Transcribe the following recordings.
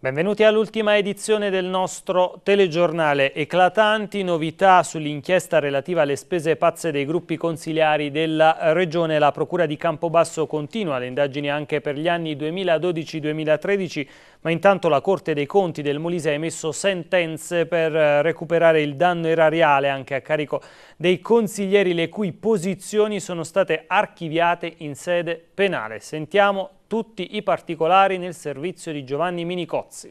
Benvenuti all'ultima edizione del nostro telegiornale. Eclatanti novità sull'inchiesta relativa alle spese pazze dei gruppi consigliari della Regione. La Procura di Campobasso continua le indagini anche per gli anni 2012-2013, ma intanto la Corte dei Conti del Molise ha emesso sentenze per eh, recuperare il danno erariale anche a carico dei consiglieri le cui posizioni sono state archiviate in sede penale. Sentiamo tutti i particolari nel servizio di Giovanni Minicozzi.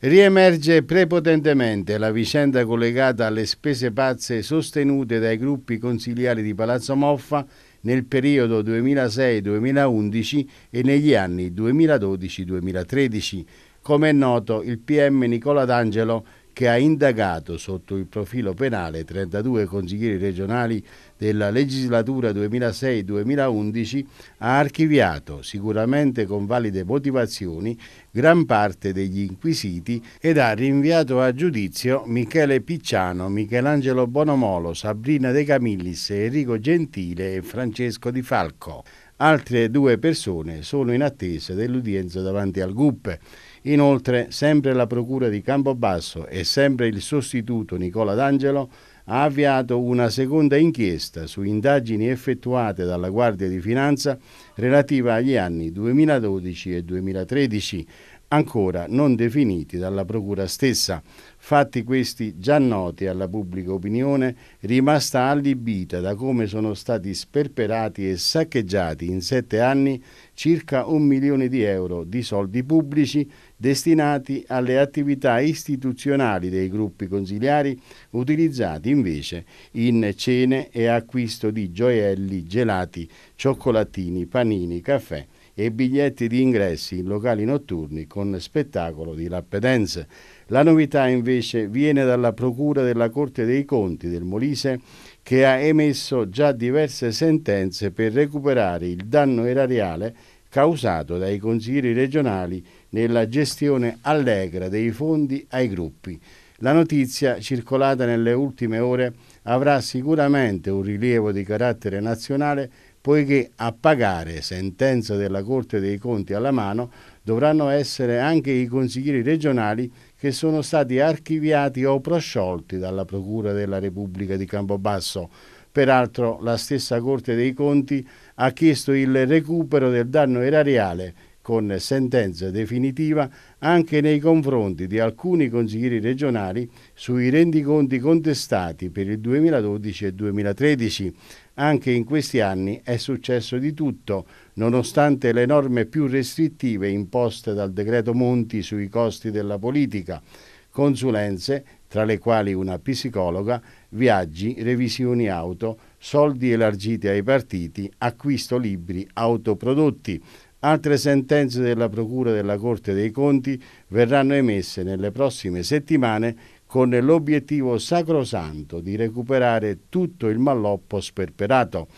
Riemerge prepotentemente la vicenda collegata alle spese pazze sostenute dai gruppi consigliari di Palazzo Moffa nel periodo 2006-2011 e negli anni 2012-2013. Come è noto, il PM Nicola D'Angelo che ha indagato sotto il profilo penale 32 consiglieri regionali della legislatura 2006-2011, ha archiviato, sicuramente con valide motivazioni, gran parte degli inquisiti ed ha rinviato a giudizio Michele Picciano, Michelangelo Bonomolo, Sabrina De Camillis, Enrico Gentile e Francesco Di Falco. Altre due persone sono in attesa dell'udienza davanti al GUP. Inoltre, sempre la Procura di Campobasso e sempre il sostituto Nicola D'Angelo ha avviato una seconda inchiesta su indagini effettuate dalla Guardia di Finanza relativa agli anni 2012 e 2013, ancora non definiti dalla Procura stessa, fatti questi già noti alla pubblica opinione, rimasta allibita da come sono stati sperperati e saccheggiati in sette anni circa un milione di euro di soldi pubblici destinati alle attività istituzionali dei gruppi consigliari, utilizzati invece in cene e acquisto di gioielli, gelati, cioccolatini, panini, caffè e biglietti di ingressi in locali notturni con spettacolo di lappedenze. La novità invece viene dalla Procura della Corte dei Conti del Molise che ha emesso già diverse sentenze per recuperare il danno erariale causato dai consiglieri regionali nella gestione allegra dei fondi ai gruppi. La notizia, circolata nelle ultime ore, avrà sicuramente un rilievo di carattere nazionale poiché a pagare, sentenza della Corte dei Conti alla mano, dovranno essere anche i consiglieri regionali che sono stati archiviati o prosciolti dalla Procura della Repubblica di Campobasso. Peraltro la stessa Corte dei Conti ha chiesto il recupero del danno erariale con sentenza definitiva anche nei confronti di alcuni consiglieri regionali sui rendiconti contestati per il 2012 e 2013. Anche in questi anni è successo di tutto, nonostante le norme più restrittive imposte dal decreto Monti sui costi della politica, consulenze, tra le quali una psicologa, viaggi, revisioni auto, soldi elargiti ai partiti, acquisto libri autoprodotti Altre sentenze della Procura della Corte dei Conti verranno emesse nelle prossime settimane con l'obiettivo sacrosanto di recuperare tutto il malloppo sperperato.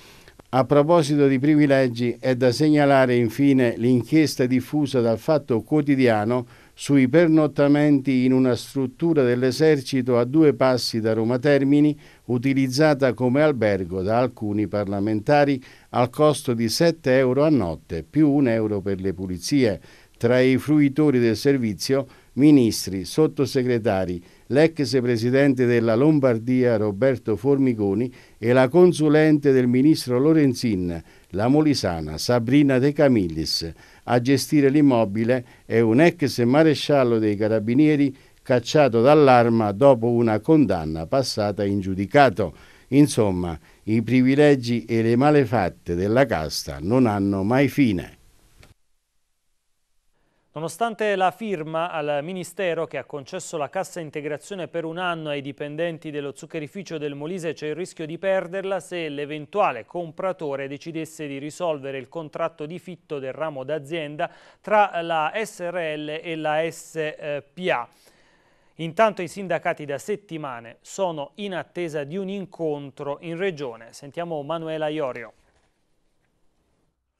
A proposito di privilegi, è da segnalare infine l'inchiesta diffusa dal Fatto Quotidiano sui pernottamenti in una struttura dell'esercito a due passi da Roma Termini, utilizzata come albergo da alcuni parlamentari al costo di 7 euro a notte più 1 euro per le pulizie. Tra i fruitori del servizio, ministri, sottosegretari, l'ex presidente della Lombardia Roberto Formigoni e la consulente del ministro Lorenzin, la molisana Sabrina De Camillis a gestire l'immobile e un ex maresciallo dei carabinieri cacciato dall'arma dopo una condanna passata in giudicato. Insomma, i privilegi e le malefatte della casta non hanno mai fine. Nonostante la firma al Ministero che ha concesso la cassa integrazione per un anno ai dipendenti dello zuccherificio del Molise c'è il rischio di perderla se l'eventuale compratore decidesse di risolvere il contratto di fitto del ramo d'azienda tra la SRL e la SPA. Intanto i sindacati da settimane sono in attesa di un incontro in regione. Sentiamo Manuela Iorio.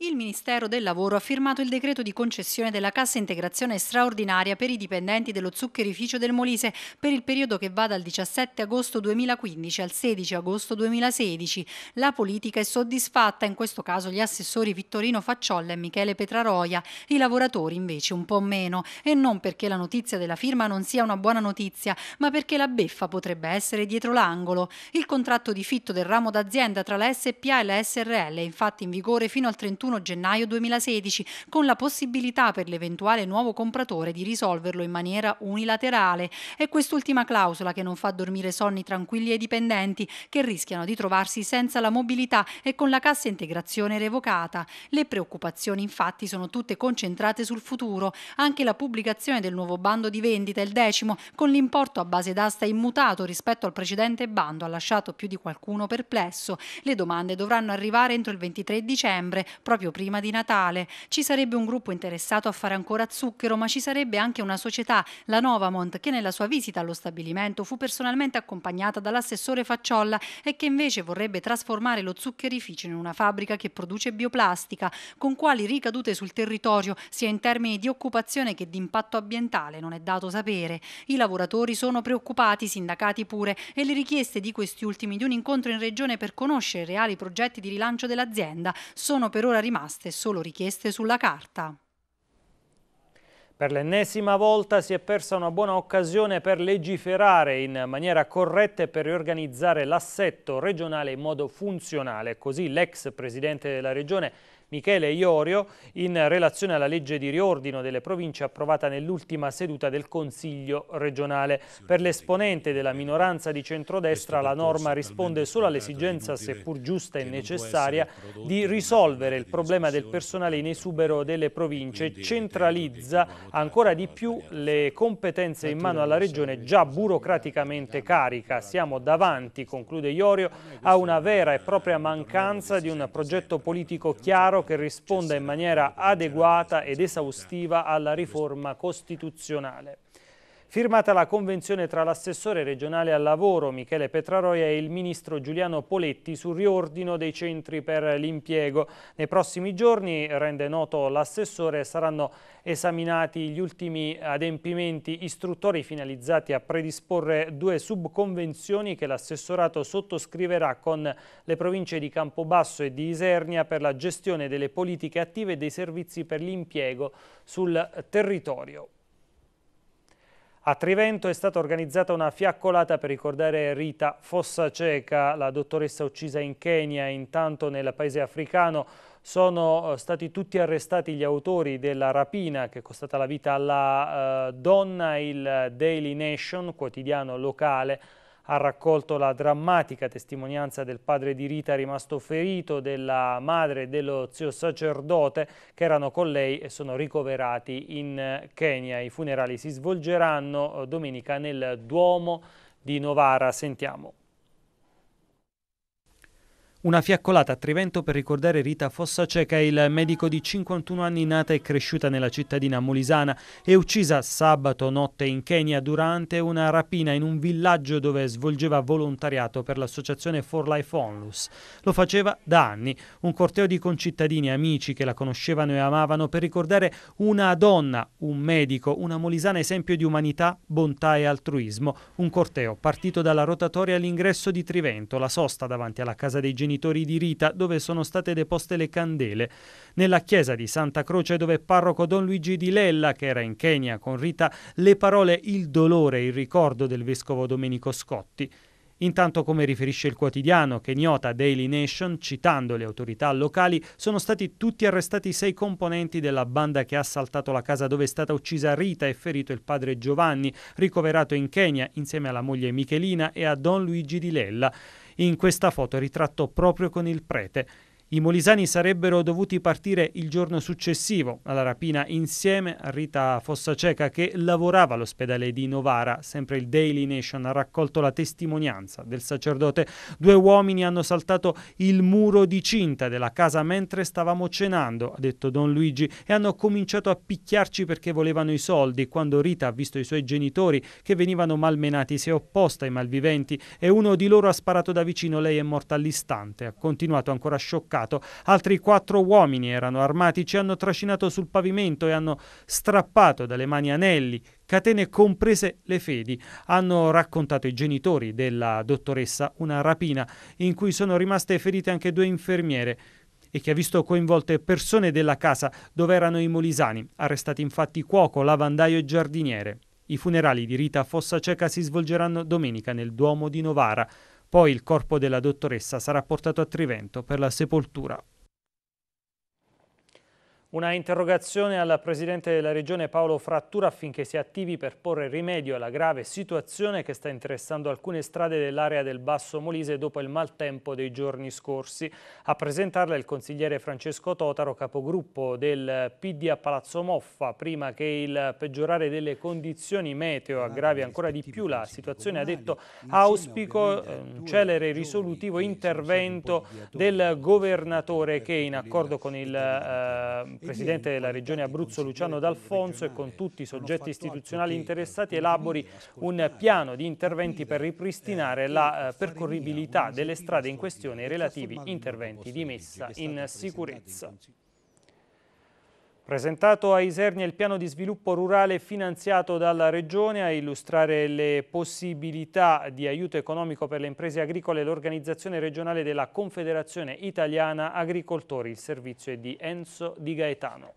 Il Ministero del Lavoro ha firmato il decreto di concessione della cassa integrazione straordinaria per i dipendenti dello zuccherificio del Molise per il periodo che va dal 17 agosto 2015 al 16 agosto 2016. La politica è soddisfatta, in questo caso gli assessori Vittorino Facciolla e Michele Petraroia, i lavoratori invece un po' meno. E non perché la notizia della firma non sia una buona notizia, ma perché la beffa potrebbe essere dietro l'angolo. Il contratto di fitto del ramo d'azienda tra la SPA e la SRL è infatti in vigore fino al 31 31 gennaio 2016, con la possibilità per l'eventuale nuovo compratore di risolverlo in maniera unilaterale. È quest'ultima clausola che non fa dormire sonni tranquilli ai dipendenti, che rischiano di trovarsi senza la mobilità e con la cassa integrazione revocata. Le preoccupazioni infatti sono tutte concentrate sul futuro. Anche la pubblicazione del nuovo bando di vendita, il decimo, con l'importo a base d'asta immutato rispetto al precedente bando, ha lasciato più di qualcuno perplesso. Le domande dovranno arrivare entro il 23 dicembre, proprio proprio prima di Natale. Ci sarebbe un gruppo interessato a fare ancora zucchero, ma ci sarebbe anche una società, la Novamont, che nella sua visita allo stabilimento fu personalmente accompagnata dall'assessore Facciolla e che invece vorrebbe trasformare lo zuccherificio in una fabbrica che produce bioplastica, con quali ricadute sul territorio, sia in termini di occupazione che di impatto ambientale, non è dato sapere. I lavoratori sono preoccupati, i sindacati pure, e le richieste di questi ultimi di un incontro in regione per conoscere i reali progetti di rilancio dell'azienda sono per ora rimaste solo richieste sulla carta. Per l'ennesima volta si è persa una buona occasione per legiferare in maniera corretta e per riorganizzare l'assetto regionale in modo funzionale. Così l'ex presidente della regione Michele Iorio in relazione alla legge di riordino delle province approvata nell'ultima seduta del Consiglio regionale. Per l'esponente della minoranza di centrodestra la norma risponde solo all'esigenza, seppur giusta e necessaria, di risolvere il problema del personale in esubero delle province e centralizza ancora di più le competenze in mano alla regione già burocraticamente carica. Siamo davanti, conclude Iorio, a una vera e propria eh, mancanza di un progetto politico chiaro che risponda in maniera adeguata ed esaustiva alla riforma costituzionale. Firmata la convenzione tra l'assessore regionale al lavoro Michele Petraroia e il ministro Giuliano Poletti sul riordino dei centri per l'impiego. Nei prossimi giorni, rende noto l'assessore, saranno esaminati gli ultimi adempimenti istruttori finalizzati a predisporre due subconvenzioni che l'assessorato sottoscriverà con le province di Campobasso e di Isernia per la gestione delle politiche attive e dei servizi per l'impiego sul territorio. A Trivento è stata organizzata una fiaccolata per ricordare Rita Fossaceca, la dottoressa uccisa in Kenya. Intanto nel paese africano sono eh, stati tutti arrestati gli autori della rapina che è costata la vita alla eh, donna, il Daily Nation, quotidiano locale, ha raccolto la drammatica testimonianza del padre di Rita rimasto ferito, della madre e dello zio sacerdote che erano con lei e sono ricoverati in eh, Kenya. I funerali si svolgeranno eh, domenica nel Duomo di Novara. Sentiamo. Una fiaccolata a Trivento per ricordare Rita Fossaceca, il medico di 51 anni nata e cresciuta nella cittadina molisana e uccisa sabato notte in Kenya durante una rapina in un villaggio dove svolgeva volontariato per l'associazione For Life Onlus. Lo faceva da anni, un corteo di concittadini e amici che la conoscevano e amavano per ricordare una donna, un medico, una molisana esempio di umanità, bontà e altruismo. Un corteo partito dalla rotatoria all'ingresso di Trivento, la sosta davanti alla casa dei genitori genitori di Rita, dove sono state deposte le candele. Nella chiesa di Santa Croce, dove parroco Don Luigi Di Lella, che era in Kenya con Rita, le parole Il dolore, e il ricordo del vescovo Domenico Scotti. Intanto, come riferisce il quotidiano kenyota Daily Nation, citando le autorità locali, sono stati tutti arrestati sei componenti della banda che ha assaltato la casa dove è stata uccisa Rita e ferito il padre Giovanni, ricoverato in Kenya insieme alla moglie Michelina e a Don Luigi Di Lella. In questa foto è ritratto proprio con il prete i molisani sarebbero dovuti partire il giorno successivo alla rapina insieme a Rita Fossaceca che lavorava all'ospedale di Novara. Sempre il Daily Nation ha raccolto la testimonianza del sacerdote. Due uomini hanno saltato il muro di cinta della casa mentre stavamo cenando, ha detto Don Luigi, e hanno cominciato a picchiarci perché volevano i soldi. Quando Rita ha visto i suoi genitori che venivano malmenati si è opposta ai malviventi e uno di loro ha sparato da vicino. Lei è morta all'istante. Ha continuato ancora scioccata scattato. Altri quattro uomini erano armati, ci hanno trascinato sul pavimento e hanno strappato dalle mani anelli, catene comprese le fedi. Hanno raccontato i genitori della dottoressa una rapina in cui sono rimaste ferite anche due infermiere e che ha visto coinvolte persone della casa dove erano i molisani, arrestati infatti cuoco, lavandaio e giardiniere. I funerali di Rita Fossa Ceca si svolgeranno domenica nel Duomo di Novara. Poi il corpo della dottoressa sarà portato a Trivento per la sepoltura una interrogazione al Presidente della Regione Paolo Frattura affinché si attivi per porre rimedio alla grave situazione che sta interessando alcune strade dell'area del Basso Molise dopo il maltempo dei giorni scorsi. A presentarla il consigliere Francesco Totaro, capogruppo del PD a Palazzo Moffa, prima che il peggiorare delle condizioni meteo aggravi ancora di più la situazione, ha detto auspico eh, un celere e risolutivo intervento del governatore che in accordo con il eh, presidente della regione Abruzzo Luciano D'Alfonso e con tutti i soggetti istituzionali interessati elabori un piano di interventi per eh, ripristinare la eh, percorribilità delle strade in questione e i relativi interventi di messa in sicurezza. Presentato a Isernia il piano di sviluppo rurale finanziato dalla Regione a illustrare le possibilità di aiuto economico per le imprese agricole l'organizzazione regionale della Confederazione Italiana Agricoltori. Il servizio è di Enzo Di Gaetano.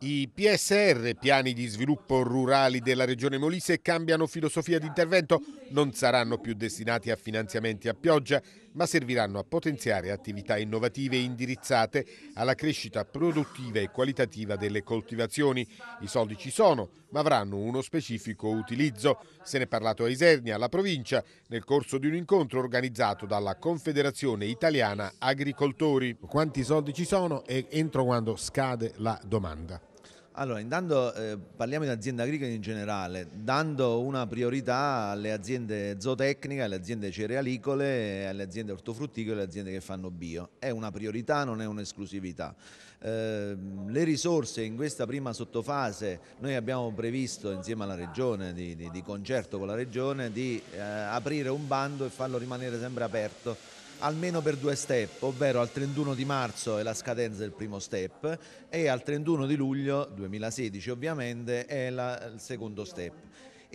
I PSR, piani di sviluppo rurali della regione Molise, cambiano filosofia di intervento, non saranno più destinati a finanziamenti a pioggia ma serviranno a potenziare attività innovative indirizzate alla crescita produttiva e qualitativa delle coltivazioni. I soldi ci sono, ma avranno uno specifico utilizzo. Se ne è parlato a Isernia, alla provincia, nel corso di un incontro organizzato dalla Confederazione Italiana Agricoltori. Quanti soldi ci sono e entro quando scade la domanda? Allora, intanto eh, parliamo di aziende agricole in generale, dando una priorità alle aziende zootecniche, alle aziende cerealicole, alle aziende ortofrutticole, alle aziende che fanno bio. È una priorità, non è un'esclusività. Eh, le risorse in questa prima sottofase noi abbiamo previsto insieme alla Regione, di, di, di concerto con la Regione, di eh, aprire un bando e farlo rimanere sempre aperto almeno per due step, ovvero al 31 di marzo è la scadenza del primo step e al 31 di luglio 2016 ovviamente è la, il secondo step.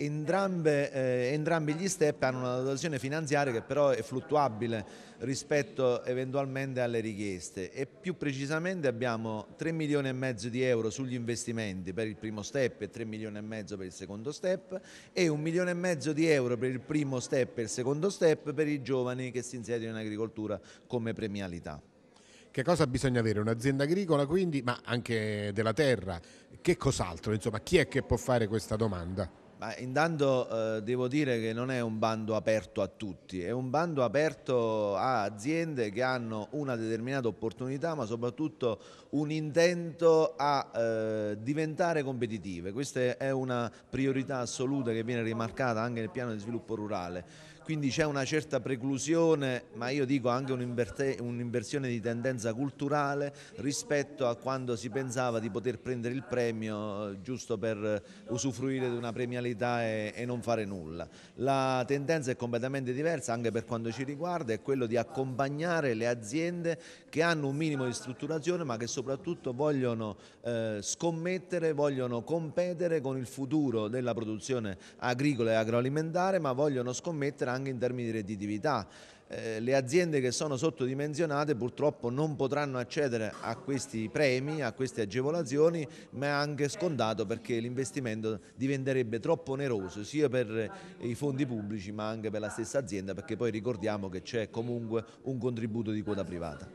Entrambe, eh, entrambi gli step hanno una dotazione finanziaria che però è fluttuabile rispetto eventualmente alle richieste e più precisamente abbiamo 3 milioni e mezzo di euro sugli investimenti per il primo step e 3 milioni e mezzo per il secondo step e 1 milione e mezzo di euro per il primo step e il secondo step per i giovani che si inseriscono in agricoltura come premialità. Che cosa bisogna avere? Un'azienda agricola quindi, ma anche della terra. Che cos'altro? Insomma, chi è che può fare questa domanda? Ma intanto eh, devo dire che non è un bando aperto a tutti, è un bando aperto a aziende che hanno una determinata opportunità ma soprattutto un intento a eh, diventare competitive. Questa è una priorità assoluta che viene rimarcata anche nel piano di sviluppo rurale quindi c'è una certa preclusione, ma io dico anche un'inversione di tendenza culturale rispetto a quando si pensava di poter prendere il premio eh, giusto per usufruire di una premialità e, e non fare nulla. La tendenza è completamente diversa anche per quanto ci riguarda, è quello di accompagnare le aziende che hanno un minimo di strutturazione ma che soprattutto vogliono eh, scommettere, vogliono competere con il futuro della produzione agricola e agroalimentare ma vogliono scommettere crescere anche in termini di redditività. Eh, le aziende che sono sottodimensionate purtroppo non potranno accedere a questi premi, a queste agevolazioni, ma è anche scontato perché l'investimento diventerebbe troppo oneroso sia per i fondi pubblici ma anche per la stessa azienda perché poi ricordiamo che c'è comunque un contributo di quota privata.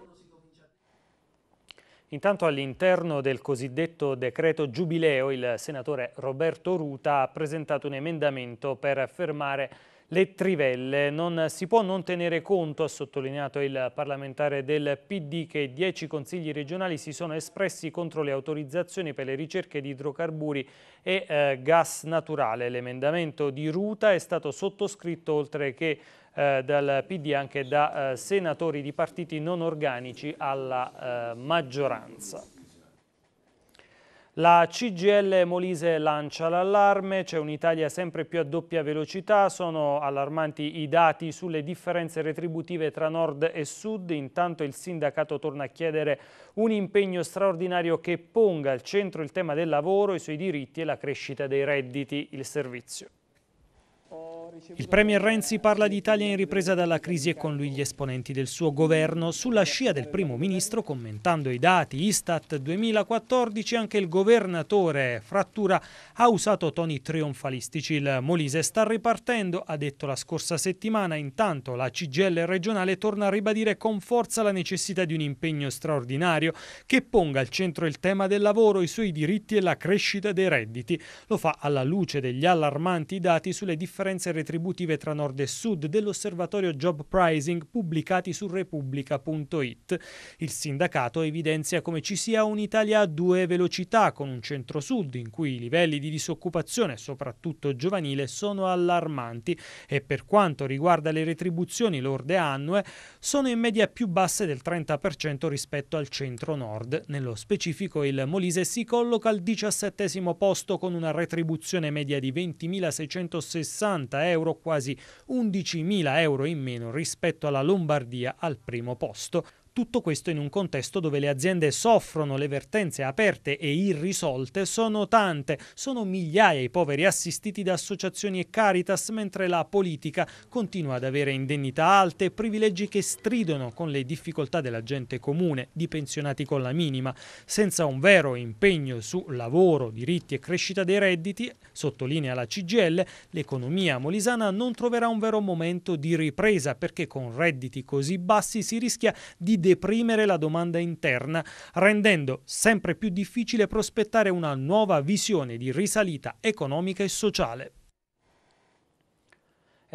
Intanto all'interno del cosiddetto decreto giubileo il senatore Roberto Ruta ha presentato un emendamento per fermare le trivelle. Non si può non tenere conto, ha sottolineato il parlamentare del PD, che dieci consigli regionali si sono espressi contro le autorizzazioni per le ricerche di idrocarburi e eh, gas naturale. L'emendamento di Ruta è stato sottoscritto oltre che eh, dal PD anche da eh, senatori di partiti non organici alla eh, maggioranza. La CGL Molise lancia l'allarme, c'è un'Italia sempre più a doppia velocità, sono allarmanti i dati sulle differenze retributive tra nord e sud, intanto il sindacato torna a chiedere un impegno straordinario che ponga al centro il tema del lavoro, i suoi diritti e la crescita dei redditi, il servizio. Il Premier Renzi parla di Italia in ripresa dalla crisi e con lui gli esponenti del suo governo. Sulla scia del primo ministro, commentando i dati Istat 2014, anche il governatore Frattura ha usato toni trionfalistici. Il Molise sta ripartendo, ha detto la scorsa settimana. Intanto la CGL regionale torna a ribadire con forza la necessità di un impegno straordinario che ponga al centro il tema del lavoro, i suoi diritti e la crescita dei redditi. Lo fa alla luce degli allarmanti dati sulle differenze retributive tra nord e sud dell'osservatorio Job Pricing pubblicati su Repubblica.it. Il sindacato evidenzia come ci sia un'Italia a due velocità, con un centro-sud in cui i livelli di disoccupazione, soprattutto giovanile, sono allarmanti e per quanto riguarda le retribuzioni lorde annue, sono in media più basse del 30% rispetto al centro-nord. Nello specifico il Molise si colloca al 17 posto con una retribuzione media di 20.660 euro, quasi 11.000 euro in meno rispetto alla Lombardia al primo posto. Tutto questo in un contesto dove le aziende soffrono, le vertenze aperte e irrisolte sono tante, sono migliaia i poveri assistiti da associazioni e caritas, mentre la politica continua ad avere indennità alte privilegi che stridono con le difficoltà della gente comune, di pensionati con la minima. Senza un vero impegno su lavoro, diritti e crescita dei redditi, sottolinea la CGL, l'economia molisana non troverà un vero momento di ripresa perché con redditi così bassi si rischia di deprimere la domanda interna, rendendo sempre più difficile prospettare una nuova visione di risalita economica e sociale.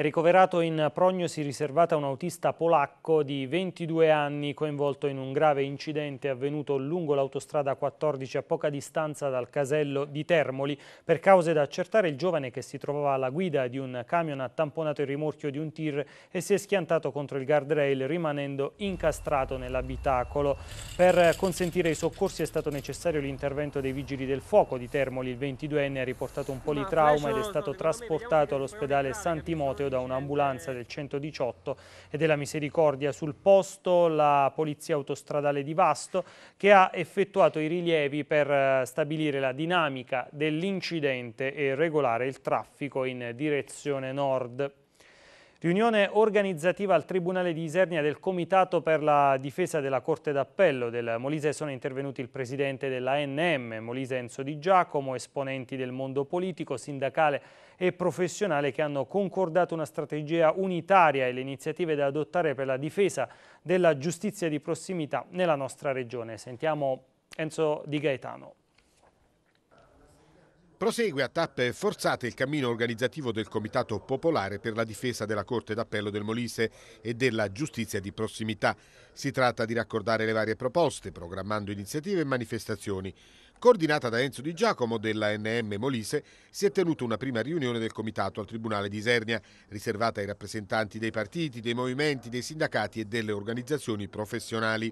È ricoverato in prognosi riservata un autista polacco di 22 anni coinvolto in un grave incidente avvenuto lungo l'autostrada 14 a poca distanza dal casello di Termoli. Per cause da accertare il giovane che si trovava alla guida di un camion ha tamponato il rimorchio di un tir e si è schiantato contro il guardrail rimanendo incastrato nell'abitacolo. Per consentire i soccorsi è stato necessario l'intervento dei vigili del fuoco di Termoli. Il 22enne ha riportato un politrauma ed è stato trasportato all'ospedale Santimoteo da un'ambulanza del 118 e della Misericordia. Sul posto la Polizia Autostradale di Vasto che ha effettuato i rilievi per eh, stabilire la dinamica dell'incidente e regolare il traffico in direzione nord. Riunione organizzativa al Tribunale di Isernia del Comitato per la difesa della Corte d'Appello del Molise sono intervenuti il presidente dell'ANM, Molise Enzo Di Giacomo, esponenti del mondo politico, sindacale e professionale che hanno concordato una strategia unitaria e le iniziative da adottare per la difesa della giustizia di prossimità nella nostra regione. Sentiamo Enzo Di Gaetano. Prosegue a tappe forzate il cammino organizzativo del Comitato Popolare per la difesa della Corte d'Appello del Molise e della giustizia di prossimità. Si tratta di raccordare le varie proposte, programmando iniziative e manifestazioni. Coordinata da Enzo Di Giacomo della NM Molise, si è tenuta una prima riunione del Comitato al Tribunale di Isernia, riservata ai rappresentanti dei partiti, dei movimenti, dei sindacati e delle organizzazioni professionali.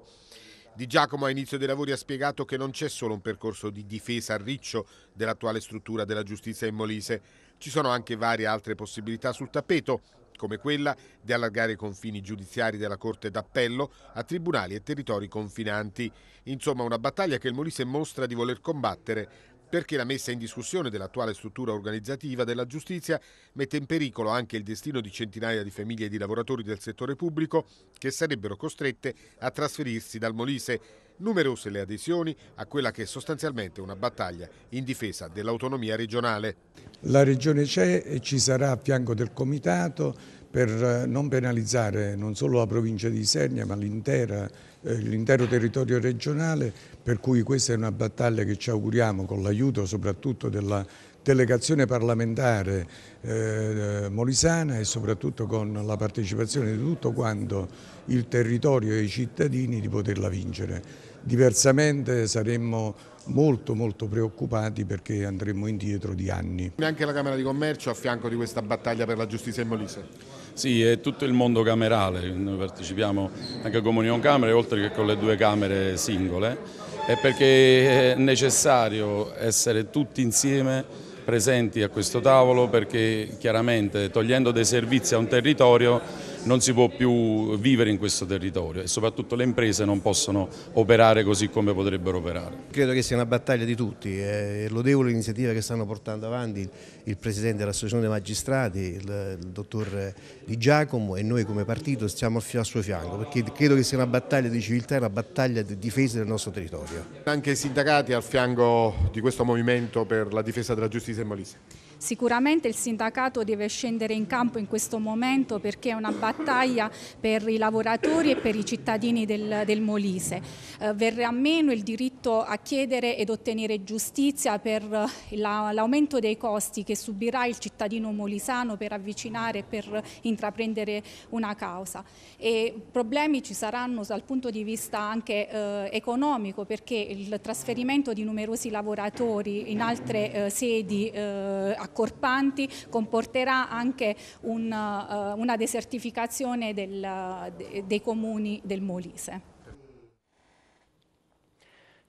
Di Giacomo a inizio dei lavori ha spiegato che non c'è solo un percorso di difesa a riccio dell'attuale struttura della giustizia in Molise, ci sono anche varie altre possibilità sul tappeto, come quella di allargare i confini giudiziari della Corte d'Appello a tribunali e territori confinanti. Insomma, una battaglia che il Molise mostra di voler combattere perché la messa in discussione dell'attuale struttura organizzativa della giustizia mette in pericolo anche il destino di centinaia di famiglie e di lavoratori del settore pubblico che sarebbero costrette a trasferirsi dal Molise. Numerose le adesioni a quella che è sostanzialmente una battaglia in difesa dell'autonomia regionale. La regione c'è e ci sarà a fianco del Comitato per eh, non penalizzare non solo la provincia di Isernia ma l'intera eh, l'intero territorio regionale, per cui questa è una battaglia che ci auguriamo con l'aiuto soprattutto della delegazione parlamentare eh, eh, molisana e soprattutto con la partecipazione di tutto quanto il territorio e i cittadini di poterla vincere. Diversamente saremmo molto molto preoccupati perché andremo indietro di anni. Neanche la Camera di Commercio a fianco di questa battaglia per la giustizia in Molise. Sì, è tutto il mondo camerale, noi partecipiamo anche come Union Camere oltre che con le due camere singole, è perché è necessario essere tutti insieme presenti a questo tavolo perché chiaramente togliendo dei servizi a un territorio non si può più vivere in questo territorio e soprattutto le imprese non possono operare così come potrebbero operare. Credo che sia una battaglia di tutti, è eh, lodevole l'iniziativa che stanno portando avanti il Presidente dell'Associazione dei Magistrati, il, il Dottor Di Giacomo e noi come partito stiamo al suo fianco perché credo che sia una battaglia di civiltà e una battaglia di difesa del nostro territorio. Anche i sindacati al fianco di questo movimento per la difesa della giustizia in Molise. Sicuramente il sindacato deve scendere in campo in questo momento perché è una battaglia per i lavoratori e per i cittadini del, del Molise. Eh, verrà meno il diritto a chiedere ed ottenere giustizia per eh, l'aumento dei costi che subirà il cittadino molisano per avvicinare e per intraprendere una causa. E problemi ci saranno dal punto di vista anche eh, economico perché il trasferimento di numerosi lavoratori in altre eh, sedi eh, a accorpanti comporterà anche un, uh, una desertificazione del, de, dei comuni del Molise.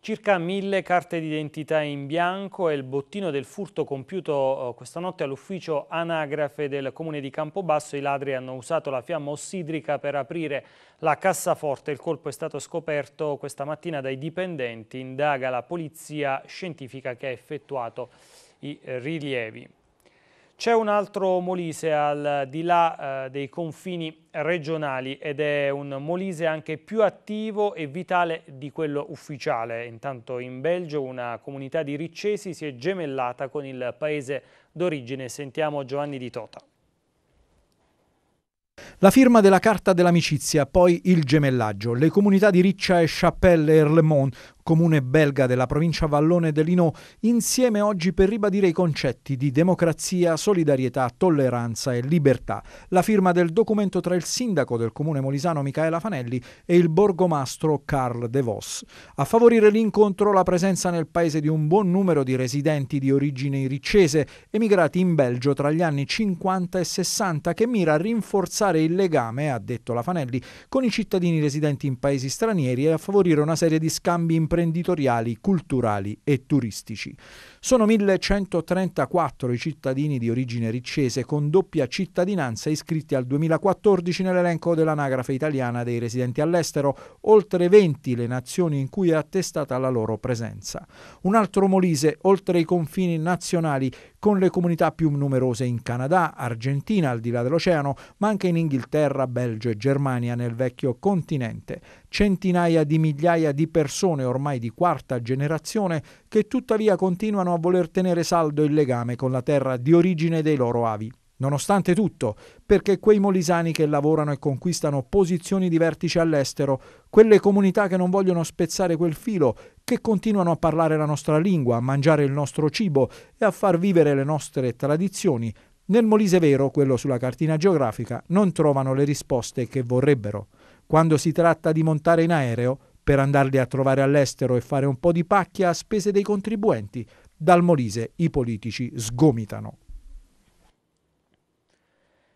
Circa mille carte d'identità in bianco e il bottino del furto compiuto eh, questa notte all'ufficio anagrafe del comune di Campobasso. I ladri hanno usato la fiamma ossidrica per aprire la cassaforte. Il colpo è stato scoperto questa mattina dai dipendenti. Indaga la polizia scientifica che ha effettuato i rilievi. C'è un altro Molise al di là eh, dei confini regionali ed è un Molise anche più attivo e vitale di quello ufficiale. Intanto in Belgio una comunità di riccesi si è gemellata con il paese d'origine. Sentiamo Giovanni di Tota. La firma della Carta dell'Amicizia, poi il gemellaggio. Le comunità di Riccia e Chapelle Erlemont, comune belga della provincia Vallone dell'Inò, insieme oggi per ribadire i concetti di democrazia, solidarietà, tolleranza e libertà. La firma del documento tra il sindaco del comune molisano Micaela Fanelli e il borgomastro Carl De Vos. A favorire l'incontro la presenza nel paese di un buon numero di residenti di origine iricese emigrati in Belgio tra gli anni 50 e 60 che mira a rinforzare il legame, ha detto la Fanelli, con i cittadini residenti in paesi stranieri e a favorire una serie di scambi in imprenditoriali, culturali e turistici. Sono 1134 i cittadini di origine riccese con doppia cittadinanza iscritti al 2014 nell'elenco dell'anagrafe italiana dei residenti all'estero, oltre 20 le nazioni in cui è attestata la loro presenza. Un altro Molise, oltre i confini nazionali, con le comunità più numerose in Canada, Argentina al di là dell'oceano, ma anche in Inghilterra, Belgio e Germania nel vecchio continente. Centinaia di migliaia di persone ormai di quarta generazione che tuttavia continuano continuano a voler tenere saldo il legame con la terra di origine dei loro avi. Nonostante tutto, perché quei molisani che lavorano e conquistano posizioni di vertice all'estero, quelle comunità che non vogliono spezzare quel filo, che continuano a parlare la nostra lingua, a mangiare il nostro cibo e a far vivere le nostre tradizioni, nel Molise vero, quello sulla cartina geografica, non trovano le risposte che vorrebbero. Quando si tratta di montare in aereo, per andarli a trovare all'estero e fare un po' di pacchia a spese dei contribuenti, dal Molise i politici sgomitano.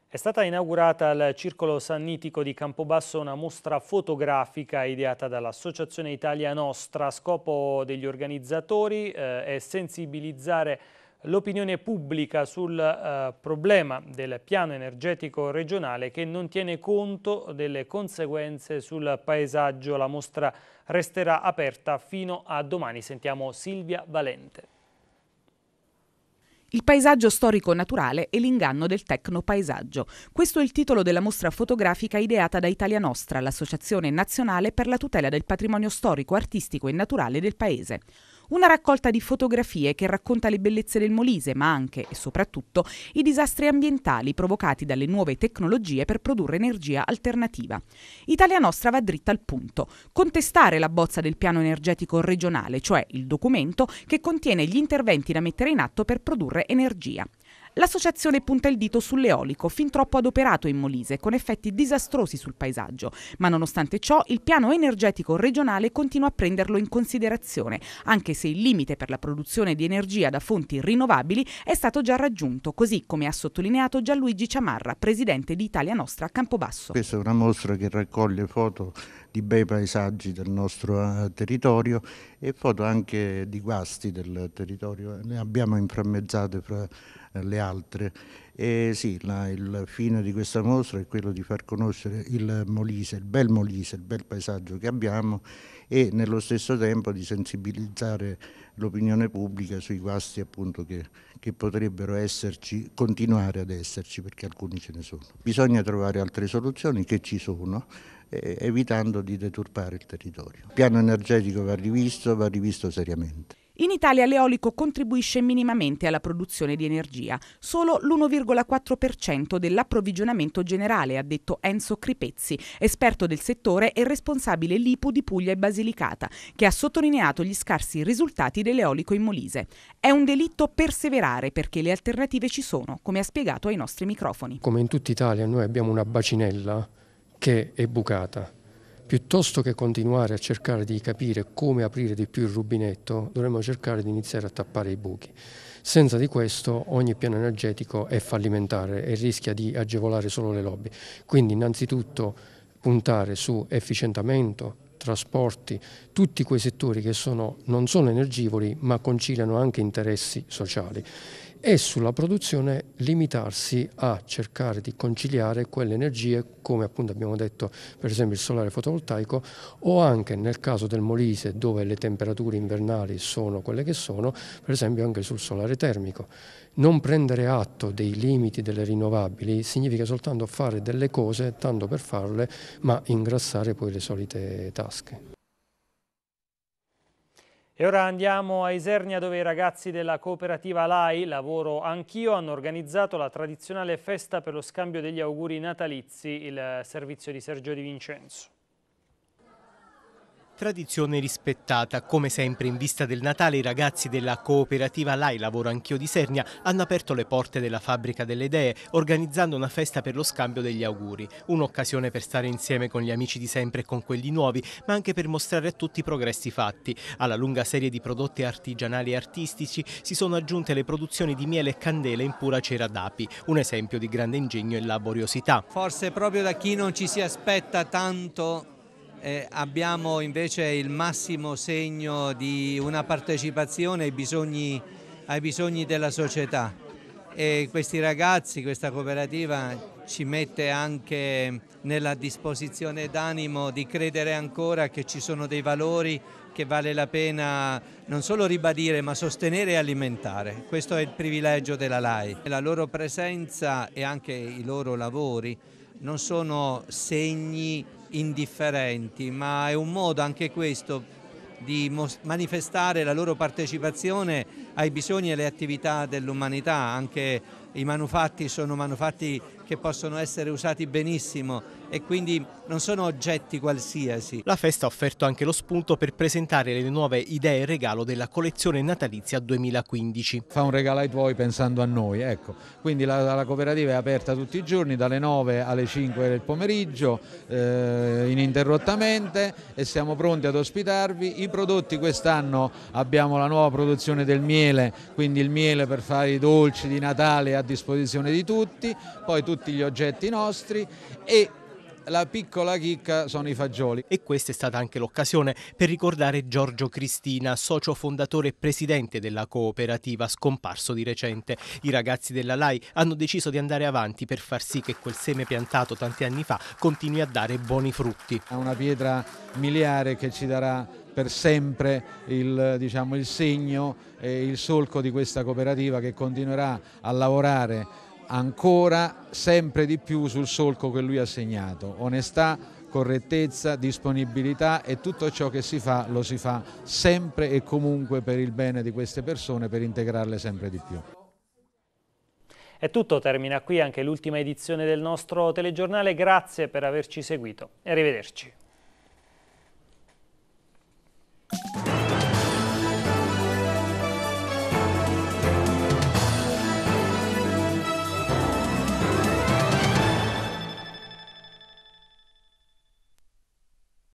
È stata inaugurata al Circolo Sannitico di Campobasso una mostra fotografica ideata dall'Associazione Italia Nostra. Scopo degli organizzatori eh, è sensibilizzare l'opinione pubblica sul eh, problema del piano energetico regionale che non tiene conto delle conseguenze sul paesaggio. La mostra resterà aperta fino a domani. Sentiamo Silvia Valente. Il paesaggio storico-naturale e l'inganno del tecnopaisaggio. Questo è il titolo della mostra fotografica ideata da Italia Nostra, l'associazione nazionale per la tutela del patrimonio storico, artistico e naturale del paese. Una raccolta di fotografie che racconta le bellezze del Molise, ma anche e soprattutto i disastri ambientali provocati dalle nuove tecnologie per produrre energia alternativa. Italia Nostra va dritta al punto. Contestare la bozza del piano energetico regionale, cioè il documento che contiene gli interventi da mettere in atto per produrre energia. L'associazione punta il dito sull'eolico, fin troppo adoperato in Molise, con effetti disastrosi sul paesaggio, ma nonostante ciò il piano energetico regionale continua a prenderlo in considerazione, anche se il limite per la produzione di energia da fonti rinnovabili è stato già raggiunto, così come ha sottolineato Gianluigi Ciamarra, presidente di Italia Nostra a Campobasso. Questa è una mostra che raccoglie foto di bei paesaggi del nostro eh, territorio e foto anche di guasti del territorio. Ne abbiamo inframmezzate fra le altre. E sì, la, il fine di questa mostra è quello di far conoscere il Molise, il bel Molise, il bel paesaggio che abbiamo e nello stesso tempo di sensibilizzare l'opinione pubblica sui guasti appunto che, che, potrebbero esserci, continuare ad esserci perché alcuni ce ne sono. Bisogna trovare altre soluzioni che ci sono eh, evitando di deturpare il territorio. Il piano energetico va rivisto, va rivisto seriamente. In Italia l'eolico contribuisce minimamente alla produzione di energia, solo l'1,4% dell'approvvigionamento generale, ha detto Enzo Cripezzi, esperto del settore e responsabile LIPU di Puglia e Basilicata, che ha sottolineato gli scarsi risultati dell'eolico in Molise. È un delitto perseverare perché le alternative ci sono, come ha spiegato ai nostri microfoni. Come in tutta Italia noi abbiamo una bacinella che è bucata piuttosto che continuare a cercare di capire come aprire di più il rubinetto, dovremmo cercare di iniziare a tappare i buchi. Senza di questo ogni piano energetico è fallimentare e rischia di agevolare solo le lobby. Quindi innanzitutto puntare su efficientamento, trasporti, tutti quei settori che sono non solo energivori ma conciliano anche interessi sociali e sulla produzione limitarsi a cercare di conciliare quelle energie come appunto abbiamo detto per esempio il solare fotovoltaico o anche nel caso del Molise dove le temperature invernali sono quelle che sono per esempio anche sul solare termico. Non prendere atto dei limiti delle rinnovabili significa soltanto fare delle cose tanto per farle ma ingrassare poi le solite tasche. E ora andiamo a Isernia dove i ragazzi della cooperativa LAI, Lavoro Anch'io, hanno organizzato la tradizionale festa per lo scambio degli auguri natalizi, il eh, servizio di Sergio Di Vincenzo. Tradizione rispettata. Come sempre in vista del Natale i ragazzi della cooperativa Lai Lavoro Anch'io di Sernia hanno aperto le porte della fabbrica delle idee organizzando una festa per lo scambio degli auguri. Un'occasione per stare insieme con gli amici di sempre e con quelli nuovi, ma anche per mostrare a tutti i progressi fatti. Alla lunga serie di prodotti artigianali e artistici si sono aggiunte le produzioni di miele e candele in pura cera d'api, un esempio di grande ingegno e laboriosità. Forse proprio da chi non ci si aspetta tanto eh, abbiamo invece il massimo segno di una partecipazione ai bisogni, ai bisogni della società e questi ragazzi, questa cooperativa ci mette anche nella disposizione d'animo di credere ancora che ci sono dei valori che vale la pena non solo ribadire ma sostenere e alimentare. Questo è il privilegio della LAI. La loro presenza e anche i loro lavori non sono segni indifferenti, ma è un modo anche questo di manifestare la loro partecipazione ai bisogni e alle attività dell'umanità, anche i manufatti sono manufatti che possono essere usati benissimo e quindi non sono oggetti qualsiasi. La festa ha offerto anche lo spunto per presentare le nuove idee e regalo della collezione natalizia 2015. Fa un regalo ai tuoi pensando a noi, ecco. Quindi la, la cooperativa è aperta tutti i giorni dalle 9 alle 5 del pomeriggio eh, ininterrottamente e siamo pronti ad ospitarvi. I prodotti quest'anno abbiamo la nuova produzione del miele, quindi il miele per fare i dolci di Natale a disposizione di tutti, poi tutti gli oggetti nostri e la piccola chicca sono i fagioli. E questa è stata anche l'occasione per ricordare Giorgio Cristina, socio fondatore e presidente della cooperativa, scomparso di recente. I ragazzi della LAI hanno deciso di andare avanti per far sì che quel seme piantato tanti anni fa continui a dare buoni frutti. È una pietra miliare che ci darà per sempre il, diciamo, il segno e il solco di questa cooperativa che continuerà a lavorare ancora sempre di più sul solco che lui ha segnato, onestà, correttezza, disponibilità e tutto ciò che si fa lo si fa sempre e comunque per il bene di queste persone, per integrarle sempre di più. È tutto, termina qui anche l'ultima edizione del nostro telegiornale, grazie per averci seguito e arrivederci.